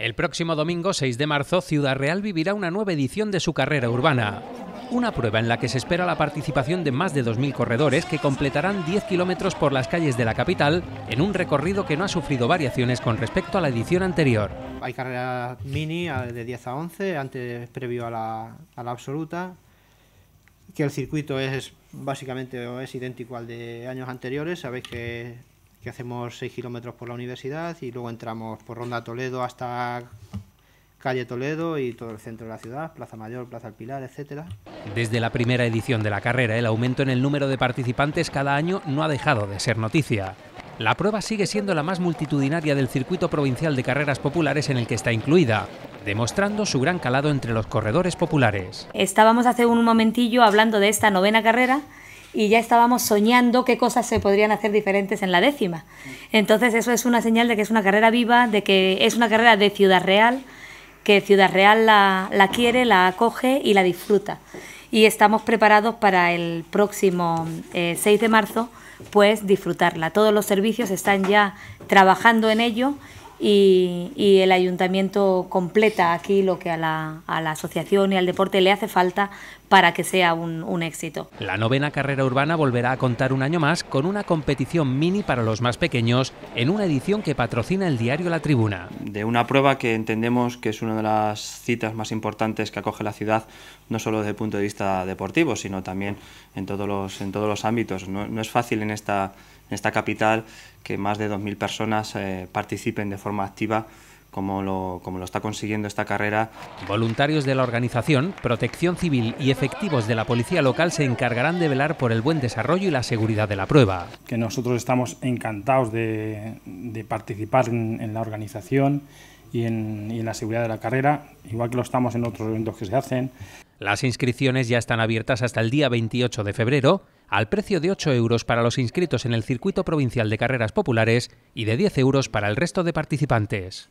El próximo domingo 6 de marzo, Ciudad Real vivirá una nueva edición de su carrera urbana. Una prueba en la que se espera la participación de más de 2.000 corredores que completarán 10 kilómetros por las calles de la capital en un recorrido que no ha sufrido variaciones con respecto a la edición anterior. Hay carreras mini de 10 a 11, antes previo a la, absoluta, que el circuito es básicamente es idéntico al de años anteriores. Sabéis que que hacemos 6 kilómetros por la universidad y luego entramos por Ronda Toledo hasta calle Toledo y todo el centro de la ciudad, Plaza Mayor, Plaza Alpilar Pilar, etcétera. Desde la primera edición de la carrera, el aumento en el número de participantes cada año no ha dejado de ser noticia. La prueba sigue siendo la más multitudinaria del circuito provincial de carreras populares en el que está incluida, demostrando su gran calado entre los corredores populares. Estábamos hace un momentillo hablando de esta novena carrera y ya estábamos soñando qué cosas se podrían hacer diferentes en la décima. Entonces eso es una señal de que es una carrera viva, de que es una carrera de Ciudad Real, que Ciudad Real la, la quiere, la acoge y la disfruta. Y estamos preparados para el próximo 6 eh, de marzo, pues disfrutarla. Todos los servicios están ya trabajando en ello y, el ayuntamiento completa aquí lo que a la, a la, asociación y al deporte le hace falta para que sea un, un, éxito. La novena carrera urbana volverá a contar un año más con una competición mini para los más pequeños en una edición que patrocina el diario La Tribuna. De una prueba que entendemos que es una de las citas más importantes que acoge la ciudad, no solo desde el punto de vista deportivo, sino también en todos los, en todos los ámbitos. No, no es fácil en esta en esta capital que más de 2.000 personas eh, participen de forma activa como lo, como lo, está consiguiendo esta carrera. Voluntarios de la organización, protección civil y efectivos de la policía local se encargarán de velar por el buen desarrollo y la seguridad de la prueba. Que nosotros estamos encantados de, participar en, la organización y en, y en la seguridad de la carrera, igual que lo estamos en otros eventos que se hacen. Las inscripciones ya están abiertas hasta el día 28 de febrero al precio de 8 euros para los inscritos en el circuito provincial de carreras populares y de 10 euros para el resto de participantes.